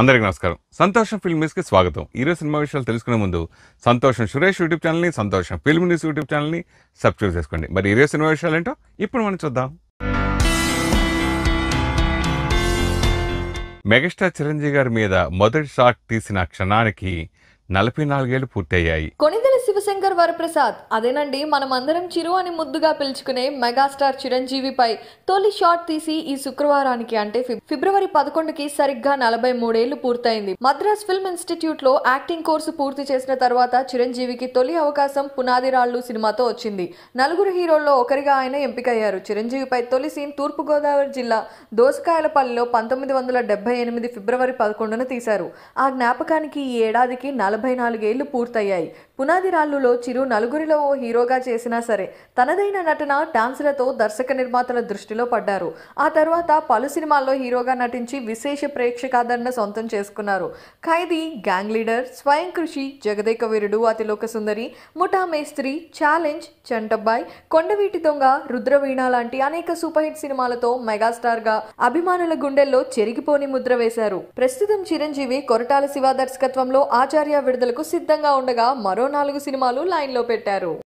అందరికీ నమస్కారం సంతోషం ఫిల్మ్స్కి స్వాగతం ఈరోజు సినిమా విషయాలు తెలుసుకునే ముందు సంతోషం సురేష్ యూట్యూబ్ ఛానల్ని సంతోషం ఫిల్మ్ న్యూస్ యూట్యూబ్ ఛానల్ని సబ్స్క్రైబ్ చేసుకోండి మరి ఈరోజు సినిమా విషయాలు ఏంటో ఇప్పుడు మనం చూద్దాం మెగాస్టార్ చిరంజీవి గారి మీద మొదటి షాట్ తీసిన క్షణానికి నలభై నాలుగేళ్లు పూర్తయ్యాయి కొనిదెల శంకర్ వరప్రసాద్ అదేనండి మనం అందరం చిరు అని ముద్దుగా పిలుచుకునే మెగాస్టార్ చిరంజీవిపై తొలి షాట్ తీసి ఈ శుక్రవారానికి అంటే ఫిబ్రవరి పదకొండుకి సరిగ్గా నలభై మూడేళ్లు పూర్తయింది మద్రాస్ ఫిల్మ్ ఇన్స్టిట్యూట్ లో యాక్టింగ్ కోర్సు పూర్తి చేసిన తర్వాత చిరంజీవికి తొలి అవకాశం పునాది రాళ్లు సినిమాతో వచ్చింది నలుగురు హీరోల్లో ఒకరిగా ఆయన ఎంపికయ్యారు చిరంజీవిపై తొలి సీన్ తూర్పుగోదావరి జిల్లా దోసకాయలపల్లిలో పంతొమ్మిది వందల డెబ్బై ఎనిమిది ఫిబ్రవరి పదకొండున తీశారు ఆ జ్ఞాపకానికి ఈ ఏడాదికి నలభై నాలుగేళ్లు పూర్తయ్యాయి పునాది రాళ్లు అభిమానులలో చిరు నలుగురిలో ఓ హీరోగా చేసినా సరే తనదైన నటన డాన్సులతో దర్శక నిర్మాతల దృష్టిలో పడ్డారు ఆ తర్వాత పలు సినిమాల్లో హీరోగా నటించి విశేష ప్రేక్షకాదరణ సొంతం చేసుకున్నారు ఖైదీ గ్యాంగ్ లీడర్ స్వయం కృషి జగదేక వీరుడు అతిలోక సుందరి ముఠా మేస్త్రి ఛాలెంజ్ చంటబ్బాయ్ కొండవీటి దొంగ రుద్రవీణ లాంటి అనేక సూపర్ హిట్ సినిమాలతో మెగాస్టార్ గా అభిమానుల గుండెల్లో చెరిగిపోని ముద్ర వేశారు ప్రస్తుతం చిరంజీవి కొరటాల శివ దర్శకత్వంలో ఆచార్య విడుదలకు సిద్ధంగా ఉండగా మరో నాలుగు సినిమా లైన్ లైన్లో పెట్టారు